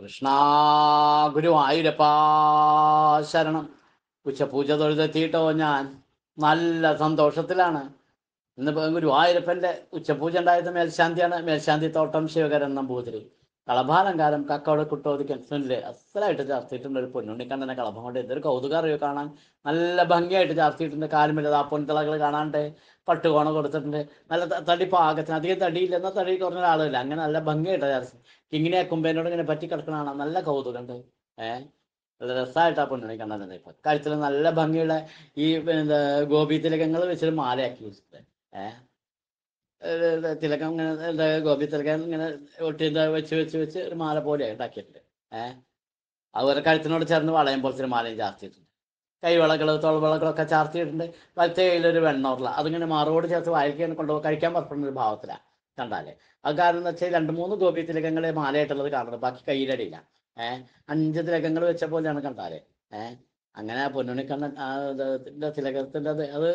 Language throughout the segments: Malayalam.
കൃഷ്ണ ഗുരുവായൂരപ്പ ശരണം ഉച്ചപൂജ തൊഴുതെത്തിയിട്ടോ ഞാൻ നല്ല സന്തോഷത്തിലാണ് ഇന്ന് ഗുരുവായൂരപ്പൻ്റെ ഉച്ചപൂജ ഉണ്ടായത് മേൽശാന്തിയാണ് മേൽശാന്തി തോട്ടം ശിവകരൻ നമ്പൂതിരി കളഭാലങ്കാരം കക്കോട് കുട്ടോതി കെൻസനില് അസലായിട്ട് ചാർത്തിയിട്ടുണ്ട് ഒരു പൊന്നുണ്ണിക്കണ്ണനെ കളഭം കൊണ്ട് എന്തൊരു കൗതുകം കാണാൻ നല്ല ഭംഗിയായിട്ട് ചാർത്തിയിട്ടുണ്ട് കാലുമില്ലാതെ ആ പൊൻതിളകൾ കാണാണ്ട് പട്ടുകോണ കൊടുത്തിട്ടുണ്ട് നല്ല തടി പാകത്തിന് അധികം തടിയില്ല എന്നാൽ തടി കുറഞ്ഞ ഒരാളില്ല അങ്ങനെ നല്ല ഭംഗിയായിട്ട് ചാർത്തി കിങ്ങിനെ കുമ്പേനോട് ഇങ്ങനെ പറ്റി കിടക്കണ നല്ല കൗതുകമുണ്ട് ഏഹ് നല്ല രസമായിട്ടാ ആ പൊന്നുണ്ണി കണ്ണനെ ഇപ്പൊ കഴുത്തിൽ നല്ല ഭംഗിയുള്ള ഈ ഗോപി തിലകങ്ങൾ വെച്ചൊരു മാലയാക്കി വെച്ചിട്ട് ഏഹ് തിലകം ഇങ്ങനെ ഗോപി തിലകം ഇങ്ങനെ എന്താ വെച്ച് വെച്ച് വെച്ച് ഒരു മാല പോലെ ഉണ്ടാക്കിയിട്ടുണ്ട് ഏഹ് അതുപോലെ കഴുത്തിനോട് ചേർന്ന് വളയം പോലത്തെ ഒരു മാലയും ചാർത്തിയിട്ടുണ്ട് കൈവിളകൾ തോൾവിളകളൊക്കെ ചാർത്തിയിട്ടുണ്ട് വലത്തെ കയ്യിലൊരു വെണ്ണോറില അതിങ്ങനെ മാറോട് ചേർത്ത് വായിക്കാൻ കൊണ്ടുപോകാൻ കഴിക്കാൻ പറ്റുന്ന ഒരു ഭാവത്തിലാണ് കണ്ടാലേ അത് കാരണം എന്ന് വെച്ചാൽ രണ്ട് മൂന്ന് ഗോപി തിലകങ്ങളെ മാലയായിട്ടുള്ളത് കാണുന്നത് ബാക്കി കയ്യിലടിയില്ല ഏഹ് അഞ്ച് തിലകങ്ങൾ വെച്ച പോലെയാണ് കണ്ടാലേ ഏഹ് അങ്ങനെ പൊന്നുണിക്കണ്ണൻ തിലകത്തിൻ്റെ അത്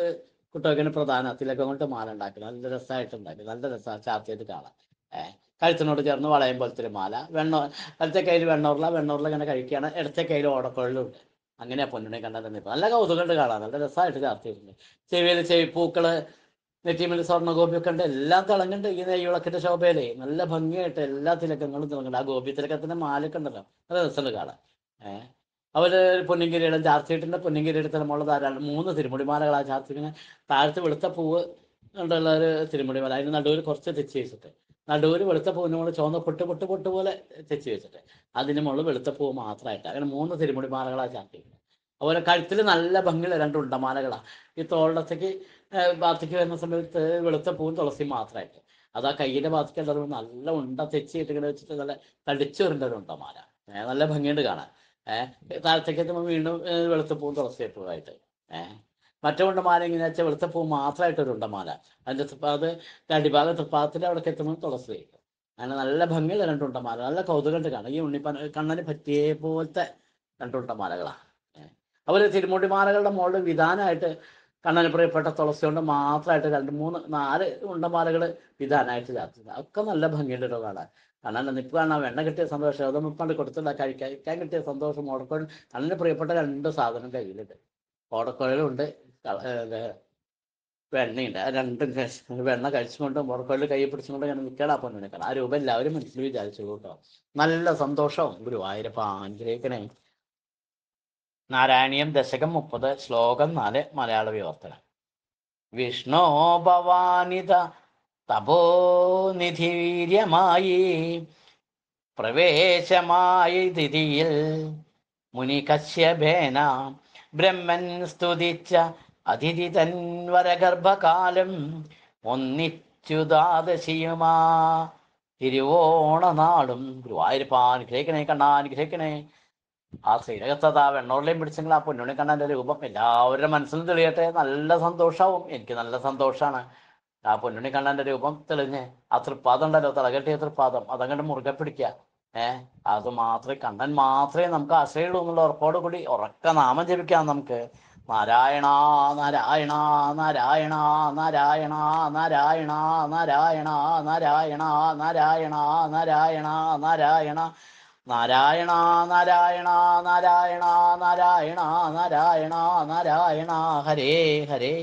കുട്ടികൾക്ക് പ്രധാന തിലകം കൊണ്ട് മാല ഉണ്ടാക്കി നല്ല രസമായിട്ട് ഉണ്ടാക്കി നല്ല രസമാണ് ചാർജ് ചെയ്ത് കാണാം ഏഹ് കഴുത്തിനോട് ചേർന്ന് വളയം പോലത്തെ ഒരു മാല വെണ്ണോ വലത്തെ കയ്യിൽ വെണ്ണൂറില വെണ്ണൂറില ഇങ്ങനെ കഴിക്കുകയാണ് ഇടത്തെ കയ്യിൽ ഉണ്ട് അങ്ങനെ പൊന്നിനെ കണ്ടാൽ ഇപ്പം നല്ല കൗതുകമുണ്ട് കാണാൻ നല്ല രസമായിട്ട് ചാർജ് ചെയ്തിട്ടുണ്ട് ചെവിയിൽ ചെവി പൂക്കള് നെറ്റിമിൽ സ്വർണ്ണ ഗോപിയൊക്കെ ഉണ്ട് എല്ലാം തിളങ്ങുന്നുണ്ട് ഈ നെയ്യുളക്കിന്റെ ശോഭയിലെ നല്ല ഭംഗിയായിട്ട് എല്ലാ തിലക്കങ്ങളും തിളങ്ങുന്നുണ്ട് ആ ഗോപി തിലക്കത്തിന്റെ മാലൊക്കെ ഉണ്ടല്ലോ നല്ല രസമുണ്ട് കാണാൻ ഏഹ് അവർ പൊന്നിങ്കിരിയുടെ ജാർസീട്ടിൻ്റെ പൊന്നിങ്കിരിയുടെ തലമുള്ള ധാരാളം മൂന്ന് തിരുമുടിമാലകൾ ആ ജാർസീറ്റിന് താഴത്ത് വെളുത്ത പൂവ് ഉള്ള ഒരു തിരുമുടിമാല അതിന് നടുവിൽ കുറച്ച് തെച്ച് വെച്ചിട്ട് നടുവിൽ വെളുത്ത പൂവിന് മുകളിൽ ചുവന്ന പൊട്ട് പൊട്ട് പൊട്ട് പോലെ തെച്ച് വെച്ചിട്ട് അതിന് മുകളിൽ വെളുത്ത പൂവ് മാത്രമായിട്ട് അങ്ങനെ മൂന്ന് തിരുമുടിമാലകൾ ആ ചാർത്തിക്കുന്നത് അതുപോലെ കഴുത്തിൽ നല്ല ഭംഗിയുള്ള രണ്ട് ഉണ്ടമാലകളാണ് ഈ തോളത്തേക്ക് ഭാഗത്തേക്ക് വരുന്ന സമയത്ത് വെളുത്ത പൂവും തുളസിയും മാത്രമായിട്ട് അത് ആ കയ്യിൻ്റെ ഭാഗത്തേക്ക് നല്ല ഉണ്ട തെച്ചിട്ട് ഇങ്ങനെ വെച്ചിട്ട് നല്ല തടിച്ചു വരേണ്ട ഒരു ഉണ്ടമാല നല്ല ഭംഗിയുണ്ട് കാണാൻ ഏഹ് താഴത്തേക്ക് എത്തുമ്പോൾ വീണ്ടും വെളുത്തപ്പൂവും തുളസിയപ്പൂവായിട്ട് ഏഹ് മറ്റേ ഉണ്ടമാല എങ്ങനെയാ വെച്ചാൽ വെളുത്തപ്പൂ ഒരു ഉണ്ടമാല അതിന്റെ അത് അടിഭാഗം തൃപ്പാത്തിൻ്റെ അവിടെ എത്തുമ്പോൾ തുളസി അങ്ങനെ നല്ല ഭംഗിയുള്ള രണ്ട് ഉണ്ടമാല നല്ല കൗതുകമായിട്ട് കാണാം ഈ ഉണ്ണിപ്പന കണ്ണന് പറ്റിയ പോലത്തെ രണ്ട് ഉണ്ടമാലകളാണ് അതുപോലെ തിരുമുടിമാലകളുടെ മുകളിൽ വിധാനമായിട്ട് കണ്ണന് പ്രിയപ്പെട്ട തുളസി കൊണ്ട് മാത്രമായിട്ട് രണ്ട് മൂന്ന് നാല് ഉണ്ടമാലകൾ വിധാനമായിട്ട് ചാർത്തുന്നത് ഒക്കെ നല്ല ഒരു കാണാൻ അണ്ണൻ്റെ നിൽക്കുകയാണ് വെണ്ണ കിട്ടിയ സന്തോഷം അത് മുപ്പാണ്ട് കൊടുത്തില്ല കഴിക്കാൻ കഴിക്കാൻ കിട്ടിയ സന്തോഷം ഓടക്കോഴി അണ്ണൻ്റെ പ്രിയപ്പെട്ട രണ്ട് സാധനം കയ്യിലുണ്ട് ഓടക്കോഴലുണ്ട് വെണ്ണയുണ്ട് ആ രണ്ടും വെണ്ണ കഴിച്ചുകൊണ്ട് മുറക്കോലിൽ കൈ പിടിച്ചുകൊണ്ട് ഞാൻ നിൽക്കടാ പൊന്നു നിൽക്കണം ആ രൂപം എല്ലാവരും മനസ്സിൽ വിചാരിച്ചു കേട്ടോ നല്ല സന്തോഷവും ഗുരുവായൂരപ്പ അനുഗ്രഹിക്കണേ നാരായണീയം ദശകം മുപ്പത് ശ്ലോകം നാല് മലയാള വിവർത്തനം വിഷ്ണോ ഭവാനിത തപോനിധീര്യമായി പ്രവേശമായി തിഥിയിൽ മുനി കശ്യപേന ബ്രഹ്മൻ സ്തുതിച്ച അതിഥി തൻവരഗർഭകാലം ഒന്നിച്ചു ദ്വാദശിയുമാ തിരുവോണനാളും ഗുരുവായൂരപ്പ അനുഗ്രഹിക്കണേ കണ്ണാ അനുഗ്രഹിക്കണേ ആ ശ്രീരകത്താവ് എണ്ണോറിലെയും പിടിച്ചെങ്കിൽ ആ പൊന്നോണി കണ്ണൻ്റെ രൂപം എല്ലാവരുടെ മനസ്സിലും തെളിയട്ടെ നല്ല സന്തോഷമാവും എനിക്ക് നല്ല സന്തോഷമാണ് ആ പൊന്നുണിക്കണ്ണൻ്റെ രൂപം തെളിഞ്ഞ് ആ തൃപ്പാദമുണ്ടല്ലോ തലകെട്ടിയ തൃപ്പാദം അതങ്ങോട്ട് മുറുകെ പിടിക്കുക ഏഹ് അത് മാത്രമേ കണ്ണൻ മാത്രമേ നമുക്ക് ആശ്രയുള്ളൂ എന്നുള്ള ഉറപ്പോട് കൂടി ഉറക്ക നാമം ജപിക്കാം നമുക്ക് നാരായണ നാരായണ നാരായണ നാരായണ നാരായണ നാരായണ നാരായണ നാരായണ നാരായണ നാരായണ നാരായണ നാരായണ നാരായണ നാരായണ നാരായണ നാരായണ ഹരേ ഹരേ